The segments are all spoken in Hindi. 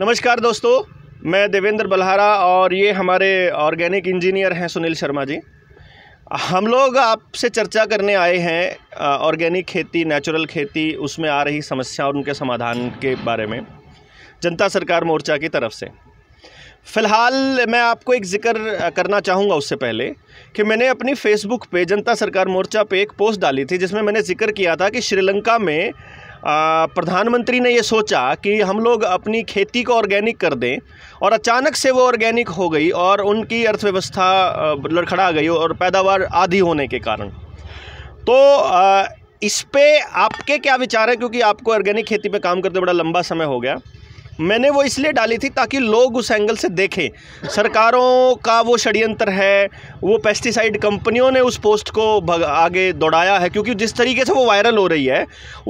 नमस्कार दोस्तों मैं देवेंद्र बलहारा और ये हमारे ऑर्गेनिक इंजीनियर हैं सुनील शर्मा जी हम लोग आपसे चर्चा करने आए हैं ऑर्गेनिक खेती नेचुरल खेती उसमें आ रही समस्या और उनके समाधान के बारे में जनता सरकार मोर्चा की तरफ से फ़िलहाल मैं आपको एक जिक्र करना चाहूँगा उससे पहले कि मैंने अपनी फेसबुक पे जनता सरकार मोर्चा पे एक पोस्ट डाली थी जिसमें मैंने जिक्र किया था कि श्रीलंका में प्रधानमंत्री ने ये सोचा कि हम लोग अपनी खेती को ऑर्गेनिक कर दें और अचानक से वो ऑर्गेनिक हो गई और उनकी अर्थव्यवस्था लड़खड़ा गई और पैदावार आधी होने के कारण तो इस पे आपके क्या विचार हैं क्योंकि आपको ऑर्गेनिक खेती पे काम करते बड़ा लंबा समय हो गया मैंने वो इसलिए डाली थी ताकि लोग उस एंगल से देखें सरकारों का वो षड्यंत्र है वो पेस्टिसाइड कंपनियों ने उस पोस्ट को आगे दौड़ाया है क्योंकि जिस तरीके से वो वायरल हो रही है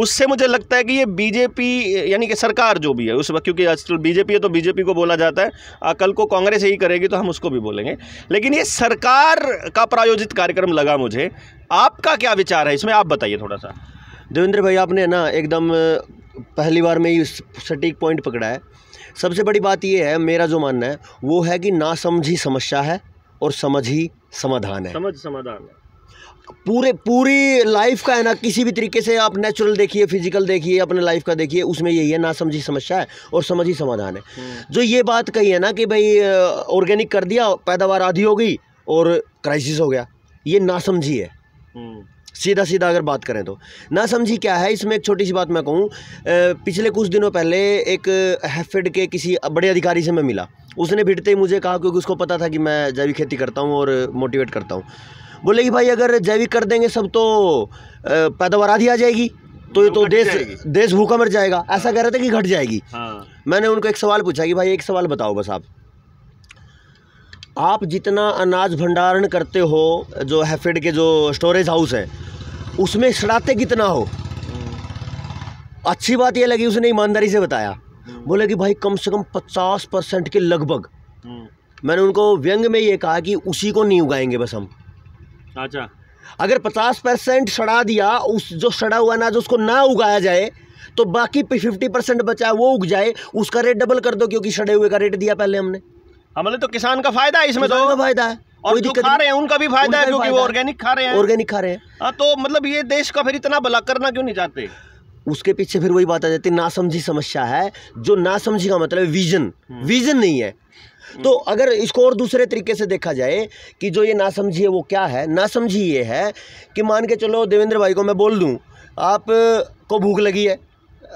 उससे मुझे लगता है कि ये बीजेपी यानी कि सरकार जो भी है उस वक्त क्योंकि आजकल बीजेपी है तो बीजेपी को बोला जाता है कल को कांग्रेस यही करेगी तो हम उसको भी बोलेंगे लेकिन ये सरकार का प्रायोजित कार्यक्रम लगा मुझे आपका क्या विचार है इसमें आप बताइए थोड़ा सा देवेंद्र भाई आपने ना एकदम पहली बार में ही सटीक पॉइंट पकड़ा है सबसे बड़ी बात यह है मेरा जो मानना है वो है कि ना समझ ही समस्या है और समझ ही समाधान है समझ समाधान है पूरे पूरी लाइफ का है ना किसी भी तरीके से आप नेचुरल देखिए फिजिकल देखिए अपने लाइफ का देखिए उसमें यही है ना समझी समस्या है और समझी समाधान है हम्म। जो ये बात कही है ना कि भाई ऑर्गेनिक कर दिया पैदावार आधी हो गई और क्राइसिस हो गया ये नासमझी है हम्म। सीधा सीधा अगर बात करें तो ना समझी क्या है इसमें एक छोटी सी बात मैं कहूँ पिछले कुछ दिनों पहले एक हैफेड के किसी बड़े अधिकारी से मैं मिला उसने भिड़ते ही मुझे कहा क्योंकि उसको पता था कि मैं जैविक खेती करता हूँ और मोटिवेट करता हूँ बोले कि भाई अगर जैविक कर देंगे सब तो पैदावार आधी आ जाएगी तो ये तो देश देश भूखा मर जाएगा ऐसा हाँ। कह रहे थे कि घट जाएगी हाँ। मैंने उनको एक सवाल पूछा कि भाई एक सवाल बताओ बस आप आप जितना अनाज भंडारण करते हो जो हैफेड के जो स्टोरेज हाउस है उसमें सड़ाते कितना हो अच्छी बात यह लगी उसने ईमानदारी से बताया बोले कि भाई कम से कम पचास परसेंट के लगभग मैंने उनको व्यंग में ये कहा कि उसी को नहीं उगाएंगे बस हम अच्छा अगर पचास परसेंट सड़ा दिया उस जो सड़ा हुआ अनाज उसको ना उगाया जाए तो बाकी फिफ्टी परसेंट बचा वो उग जाए उसका रेट डबल कर दो क्योंकि सड़े हुए का रेट दिया पहले हमने हमारे तो किसान का फायदा है इसमें तो फायदा है और जो खा रहे हैं उनका भी फायदा है क्योंकि वो ऑर्गेनिक खा रहे हैं ऑर्गेनिक खा रहे हैं हाँ तो मतलब ये देश का फिर इतना भला करना क्यों नहीं चाहते उसके पीछे फिर वही बात आ जाती है ना समझी समस्या है जो ना समझी का मतलब विजन विजन हम्म। नहीं है तो हम्म। अगर इसको और दूसरे तरीके से देखा जाए कि जो ये ना समझी है वो क्या है ना समझी ये है कि मान के चलो देवेंद्र भाई को मैं बोल दूं आप को भूख लगी है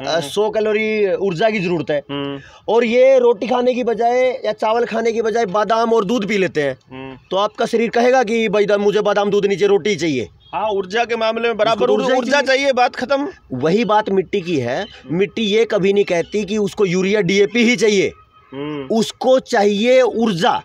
हम्म। सौ कैलोरी ऊर्जा की ज़रूरत है हम्म। और ये रोटी खाने की बजाय या चावल खाने की बजाय बादाम और दूध पी लेते हैं हम्म। तो आपका शरीर कहेगा कि भाई मुझे बादाम दूध नीचे रोटी चाहिए हाँ ऊर्जा के मामले में बराबर ऊर्जा चाहिए बात खत्म वही बात मिट्टी की है मिट्टी ये कभी नहीं कहती कि उसको यूरिया डीएपी ही चाहिए उसको चाहिए ऊर्जा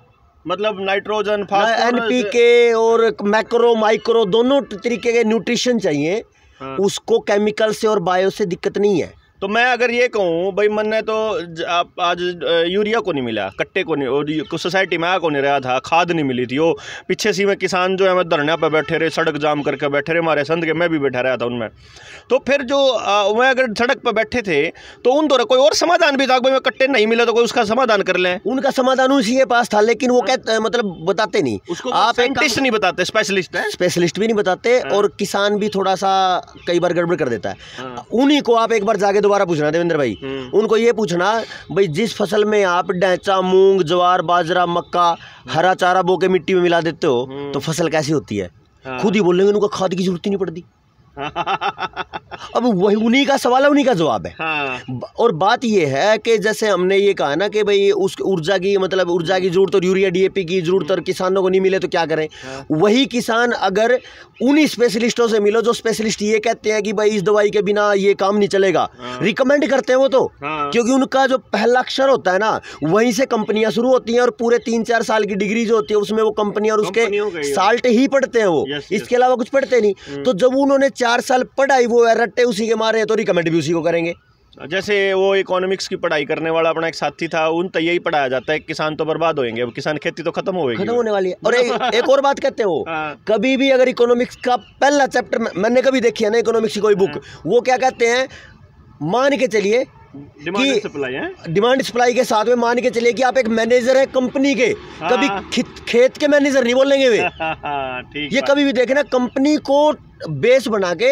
मतलब नाइट्रोजन एन के और मैक्रो माइक्रो दोनों तरीके के न्यूट्रिशन चाहिए हाँ। उसको केमिकल से और बायो से दिक्कत नहीं है तो मैं अगर ये कहूँ भाई मन ने तो आप आज यूरिया को नहीं मिला कट्टे को नहीं को सोसाइटी में आ को नहीं रहा था खाद नहीं मिली थी वो पीछे सी में किसान जो है मैं धरने पर बैठे रहे सड़क जाम करके बैठे रहे हमारे संत के मैं भी बैठा रहा था उनमें तो फिर जो वह अगर सड़क पर बैठे थे तो उन दौरान कोई और समाधान भी था भाई मैं कट्टे नहीं मिले तो कोई उसका समाधान कर लें उनका समाधान उसी के पास था लेकिन वो कहते मतलब बताते नहीं उसको आप साइंटिस्ट नहीं बताते स्पेशलिस्ट है स्पेशलिस्ट भी नहीं बताते हाँ। और किसान भी थोड़ा सा कई बार गड़बड़ कर देता है हाँ। उन्हीं को आप एक बार जाके दोबारा दोबारा पूछना देवेंद्र भाई हम्म। उनको ये पूछना भाई जिस फसल में आप डैचा मूंग ज्वार बाजरा मक्का हरा चारा बो के मिट्टी में मिला देते हो तो हम्म। फसल कैसी होती है हाँ। खुद ही बोलेंगे उनको खाद की जरूरत ही नहीं पड़ती अब वही उन्हीं का सवाल है उन्हीं का जवाब है हाँ। और बात यह है कि जैसे हमने ये कहा ना कि भाई उस ऊर्जा की मतलब ऊर्जा की जरूरत और यूरिया डीएपी की जरूरत और किसानों को नहीं मिले तो क्या करें हाँ। वही किसान अगर उन स्पेशलिस्टों से मिलो जो स्पेशलिस्ट ये कहते हैं कि भाई इस दवाई के बिना ये काम नहीं चलेगा रिकमेंड हाँ। करते हैं वो तो हाँ। क्योंकि उनका जो पहला अक्षर होता है ना वहीं से कंपनियां शुरू होती हैं और पूरे तीन चार साल की डिग्री जो होती है उसमें वो कंपनी और उसके साल्ट ही पढ़ते हैं वो इसके अलावा कुछ पढ़ते नहीं हम्म। तो जब उन्होंने चार साल पढ़ाई वो रट्टे करते उसी के मारे हैं तो रिकमेंड भी उसी को करेंगे हाँ, जैसे वो इकोनॉमिक्स की पढ़ाई करने वाला अपना एक साथी था उन तो यही पढ़ाया जाता है किसान तो बर्बाद होएंगे अब किसान खेती तो खत्म होएगी खत्म होने वाली है और ए, एक और बात कहते हो हाँ। कभी भी अगर इकोनॉमिक्स का पहला चैप्टर मैंने कभी देखी है ना इकोनॉमिक्स की कोई बुक हाँ। वो क्या कहते हैं मान के चलिए डिमांड सप्लाई के साथ में मान के चलिए कि आप एक मैनेजर है कंपनी के हाँ। कभी खेत के मैनेजर नहीं बोलेंगे वे ये कभी भी देखे ना कंपनी को बेस बना के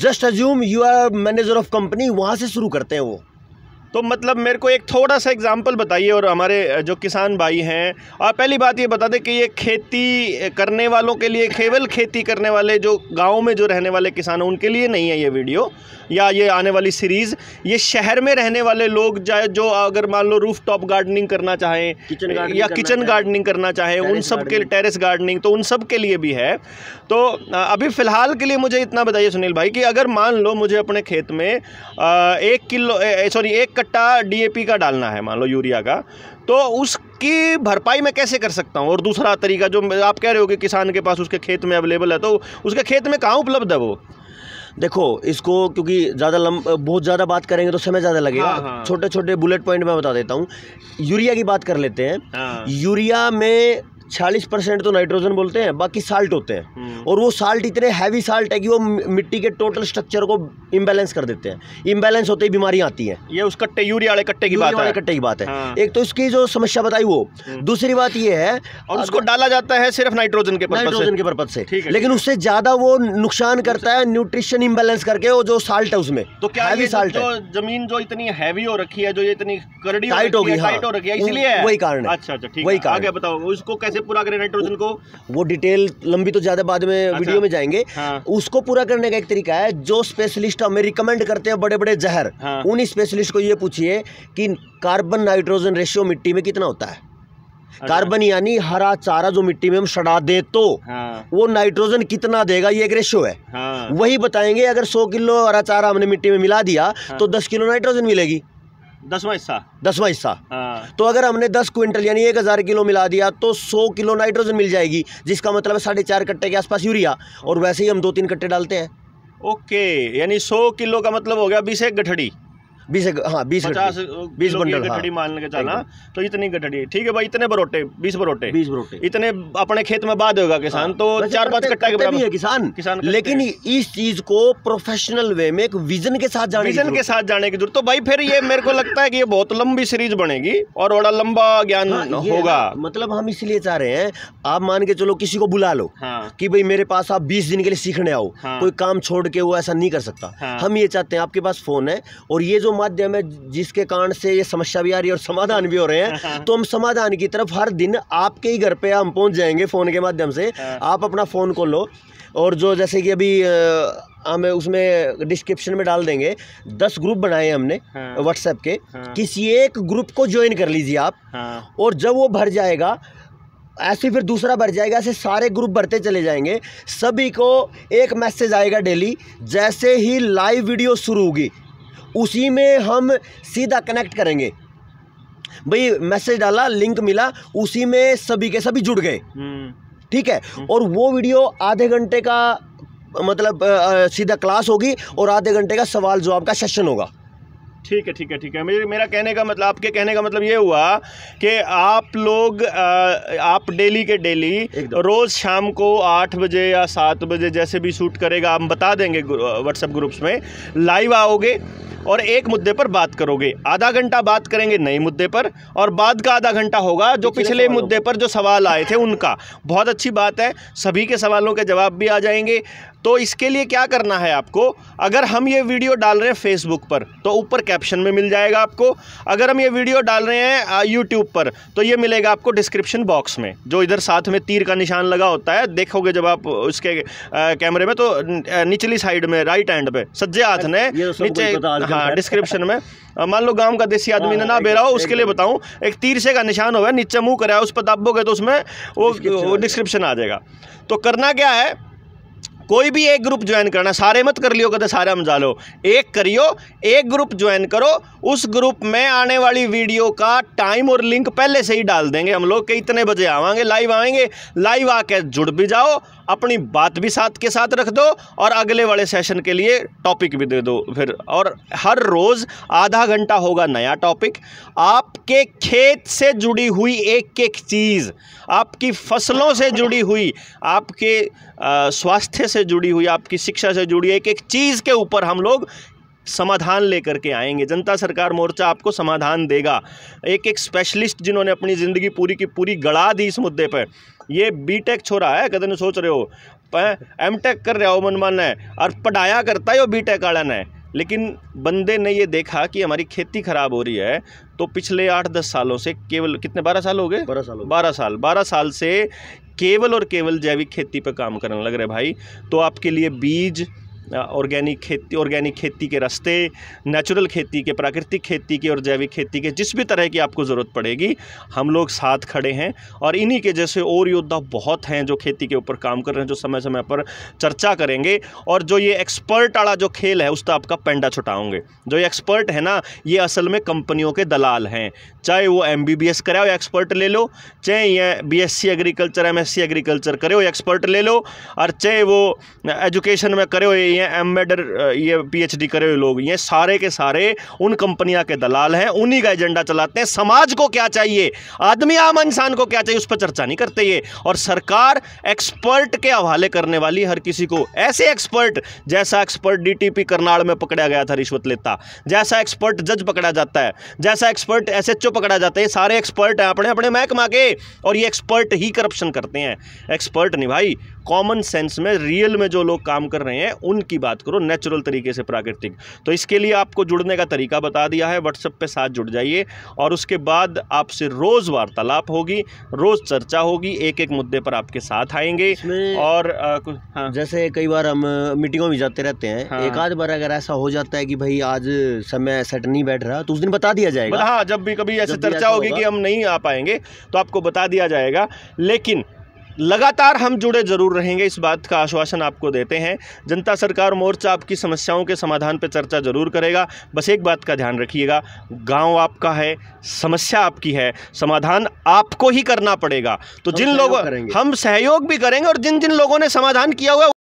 just assume you are manager of company वहाँ से शुरू करते हैं वो तो मतलब मेरे को एक थोड़ा सा एग्ज़ाम्पल बताइए और हमारे जो किसान भाई हैं और पहली बात ये बता दें कि ये खेती करने वालों के लिए केवल खेती करने वाले जो गांव में जो रहने वाले किसान हैं उनके लिए नहीं है ये वीडियो या ये आने वाली सीरीज़ ये शहर में रहने वाले लोग चाहे जो अगर मान लो रूफ टॉप गार्डनिंग करना चाहें किचन या किचन गार्डनिंग करना चाहें उन सब के टेरेस गार्डनिंग तो उन सब के लिए भी है तो अभी फ़िलहाल के लिए मुझे इतना बताइए सुनील भाई कि अगर मान लो मुझे अपने खेत में एक किलो सॉरी एक कट्टा डीएपी का डालना है मान लो यूरिया का तो उसकी भरपाई मैं कैसे कर सकता हूँ और दूसरा तरीका जो आप कह रहे हो कि किसान के पास उसके खेत में अवेलेबल है तो उसके खेत में कहाँ उपलब्ध है वो देखो इसको क्योंकि ज़्यादा लंब बहुत ज़्यादा बात करेंगे तो समय ज़्यादा लगेगा हाँ, हाँ। छोटे छोटे बुलेट पॉइंट मैं बता देता हूँ यूरिया की बात कर लेते हैं हाँ। यूरिया में चालीस परसेंट तो नाइट्रोजन बोलते हैं बाकी साल्ट होते हैं हम्म। और वो साल्ट इतने हैवी साल्ट है कि वो मिट्टी के टोटल स्ट्रक्चर को इम्बेलेंस कर देते हैं इम्बेलेंस होते ही बीमारियाँ आती हैं ये उस कट्टे यूरिया वाले कट्टे की बात है कट्टे की बात है हाँ। एक तो इसकी जो समस्या बताई वो हम्म। दूसरी बात ये है और उसको डाला जाता है सिर्फ नाइट्रोजन के नाइट्रोजन के पर्पज से लेकिन उससे ज़्यादा वो नुकसान करता है न्यूट्रिशन इम्बेलेंस करके वो जो साल्ट है उसमें तो क्या हैवी साल्ट है जमीन जो इतनी हैवी हो रखी है जो इतनी करड़ी टाइट हो गई टाइट हाँ। हो रखी है इसलिए वही कारण है अच्छा अच्छा ठीक वही कारण बताओ उसको कैसे कैसे पूरा करें नाइट्रोजन को वो डिटेल लंबी तो ज़्यादा बाद में अच्छा, वीडियो में जाएंगे हाँ। उसको पूरा करने का एक तरीका है जो स्पेशलिस्ट हमें रिकमेंड करते हैं बड़े बड़े जहर हाँ। उन स्पेशलिस्ट को ये पूछिए कि कार्बन नाइट्रोजन रेशियो मिट्टी में कितना होता है कार्बन अच्छा। यानी हरा चारा जो मिट्टी में हम सड़ा दे तो हाँ। वो नाइट्रोजन कितना देगा ये एक रेशियो है हाँ। वही बताएंगे अगर 100 किलो हरा चारा हमने मिट्टी में मिला दिया हाँ। तो 10 किलो नाइट्रोजन मिलेगी दसवा हिस्सा दसवा हिस्सा हाँ। तो अगर हमने दस क्विंटल यानी एक हज़ार किलो मिला दिया तो सौ किलो नाइट्रोजन मिल जाएगी जिसका मतलब है साढ़े चार कट्टे के आसपास यूरिया और वैसे ही हम दो तीन कट्टे डालते हैं ओके यानी सौ किलो का मतलब हो गया बीस एक गठड़ी बीस हाँ बीस पचास बीस गठड़ी मान के चलना तो इतनी गठड़ी ठीक है भाई इतने बरोटे बीस बरोटे बीस बरोटे इतने अपने खेत में बाद होगा किसान हाँ। तो चार पाँच कट्टा के बराबर है किसान किसान लेकिन इस चीज को प्रोफेशनल वे में एक विजन के साथ जाने विजन के साथ जाने की जरूरत तो भाई फिर ये मेरे को लगता है कि ये बहुत लंबी सीरीज बनेगी और बड़ा लंबा ज्ञान हाँ, होगा हाँ, मतलब हम इसलिए चाह रहे हैं आप मान के चलो किसी को बुला लो कि भाई मेरे पास आप बीस दिन के लिए सीखने आओ कोई काम छोड़ के वो ऐसा नहीं कर सकता हम ये चाहते हैं आपके पास फोन है और ये जो माध्यम है जिसके कारण से ये समस्या भी आ रही है और समाधान भी हो रहे हैं हाँ। तो हम समाधान की तरफ हर दिन आपके ही घर पे हम पहुंच जाएंगे फ़ोन के माध्यम से हाँ। आप अपना फ़ोन खोलो और जो जैसे कि अभी हम उसमें डिस्क्रिप्शन में डाल देंगे दस ग्रुप बनाए हमने व्हाट्सएप के हाँ। किसी एक ग्रुप को ज्वाइन कर लीजिए आप और जब वो भर जाएगा ऐसे फिर दूसरा भर जाएगा ऐसे सारे ग्रुप भरते चले जाएंगे सभी को एक मैसेज आएगा डेली जैसे ही लाइव वीडियो शुरू होगी उसी में हम सीधा कनेक्ट करेंगे भाई मैसेज डाला लिंक मिला उसी में सभी के सभी जुड़ गए हम्म। ठीक है हम्म। और वो वीडियो आधे घंटे का मतलब सीधा क्लास होगी और आधे घंटे का सवाल जवाब का सेशन होगा ठीक है ठीक है ठीक है मेरे मेरा कहने का मतलब आपके कहने का मतलब ये हुआ कि आप लोग आप डेली के डेली रोज़ शाम को आठ बजे या सात बजे जैसे भी शूट करेगा हम बता देंगे व्हाट्सएप ग्रुप्स में लाइव आओगे और एक मुद्दे पर बात करोगे आधा घंटा बात करेंगे नए मुद्दे पर और बाद का आधा घंटा होगा जो पिछले मुद्दे पर जो सवाल आए थे उनका बहुत अच्छी बात है सभी के सवालों के जवाब भी आ जाएंगे तो इसके लिए क्या करना है आपको अगर हम ये वीडियो डाल रहे हैं फेसबुक पर तो ऊपर कैप्शन में मिल जाएगा आपको अगर हम ये वीडियो डाल रहे हैं यूट्यूब पर तो ये मिलेगा आपको डिस्क्रिप्शन बॉक्स में जो इधर साथ में तीर का निशान लगा होता है देखोगे जब आप उसके कैमरे में तो निचली साइड में राइट हैंड पे सज्जे हाथ ने तो नीचे हाँ डिस्क्रिप्शन में मान लो गांव का देसी आदमी ने ना हाँ, बेरा हो उसके लिए बताऊं एक तीर से का निशान होगा नीचे मुँह कराया उस पर दाबोगे तो उसमें वो डिस्क्रिप्शन आ जाएगा तो करना क्या है कोई भी एक ग्रुप ज्वाइन करना सारे मत कर लियो कहते सारे हम जालो एक करियो एक ग्रुप ज्वाइन करो उस ग्रुप में आने वाली वीडियो का टाइम और लिंक पहले से ही डाल देंगे हम लोग के इतने बजे आवांगे लाइव आएंगे लाइव आके जुड़ भी जाओ अपनी बात भी साथ के साथ रख दो और अगले वाले सेशन के लिए टॉपिक भी दे दो फिर और हर रोज़ आधा घंटा होगा नया टॉपिक आपके खेत से जुड़ी हुई एक एक चीज़ आपकी फसलों से जुड़ी हुई आपके स्वास्थ्य से जुड़ी हुई आपकी शिक्षा से जुड़ी एक एक चीज़ के ऊपर हम लोग समाधान लेकर के आएंगे जनता सरकार मोर्चा आपको समाधान देगा एक एक स्पेशलिस्ट जिन्होंने अपनी ज़िंदगी पूरी की पूरी गड़ा दी इस मुद्दे पर ये बी टेक छोरा है कदम सोच रहे हो एम टेक कर रहा हो मनमान है और पढ़ाया करता है वो बी टेक आड़न है लेकिन बंदे ने ये देखा कि हमारी खेती ख़राब हो रही है तो पिछले आठ दस सालों से केवल कितने बारह साल हो गए बारह साल बारह साल बारह साल से केवल और केवल जैविक खेती पर काम करने लग रहे भाई तो आपके लिए बीज ऑर्गेनिक खेती ऑर्गेनिक खेती के रास्ते नेचुरल खेती के प्राकृतिक खेती के और जैविक खेती के जिस भी तरह की आपको ज़रूरत पड़ेगी हम लोग साथ खड़े हैं और इन्हीं के जैसे और योद्धा बहुत हैं जो खेती के ऊपर काम कर रहे हैं जो समय समय पर चर्चा करेंगे और जो ये एक्सपर्ट वाला जो खेल है उस तो आपका पेंडा छुटाओगे जो ये एक्सपर्ट है ना ये असल में कंपनियों के दलाल हैं चाहे वो M B B S expert ले लो चाहे ये B S C agriculture M S C agriculture करे हो एक्सपर्ट ले लो और चाहे वो एजुकेशन में करे हो ये एम्बेडर ये पीएचडी करे हुए लोग ये सारे के सारे उन कंपनियां के दलाल हैं उन्हीं का एजेंडा चलाते हैं समाज को क्या चाहिए आदमी आम इंसान को क्या चाहिए उस पर चर्चा नहीं करते ये और सरकार एक्सपर्ट के हवाले करने वाली हर किसी को ऐसे एक्सपर्ट जैसा एक्सपर्ट डीटीपी करनाल में पकड़ा गया था रिश्वत लेता जैसा एक्सपर्ट जज पकड़ा जाता है जैसा एक्सपर्ट एस पकड़ा जाता है सारे एक्सपर्ट हैं अपने अपने महकमा के और ये एक्सपर्ट ही करप्शन करते हैं एक्सपर्ट नहीं भाई कॉमन सेंस में रियल में जो लोग काम कर रहे हैं उनकी बात करो नेचुरल तरीके से प्राकृतिक तो इसके लिए आपको जुड़ने का तरीका बता दिया है व्हाट्सएप पे साथ जुड़ जाइए और उसके बाद आपसे रोज़ वार्तालाप होगी रोज़ चर्चा होगी एक एक मुद्दे पर आपके साथ आएंगे और आ, हाँ। जैसे कई बार हम मीटिंगों में जाते रहते हैं हाँ। एक आध बार अगर ऐसा हो जाता है कि भाई आज समय सेट नहीं बैठ रहा तो उस दिन बता दिया जाएगा हाँ जब भी कभी ऐसी चर्चा होगी कि हम नहीं आ पाएंगे तो आपको बता दिया जाएगा लेकिन लगातार हम जुड़े जरूर रहेंगे इस बात का आश्वासन आपको देते हैं जनता सरकार मोर्चा आपकी समस्याओं के समाधान पर चर्चा जरूर करेगा बस एक बात का ध्यान रखिएगा गांव आपका है समस्या आपकी है समाधान आपको ही करना पड़ेगा तो जिन लोगों हम सहयोग भी करेंगे और जिन जिन लोगों ने समाधान किया हुआ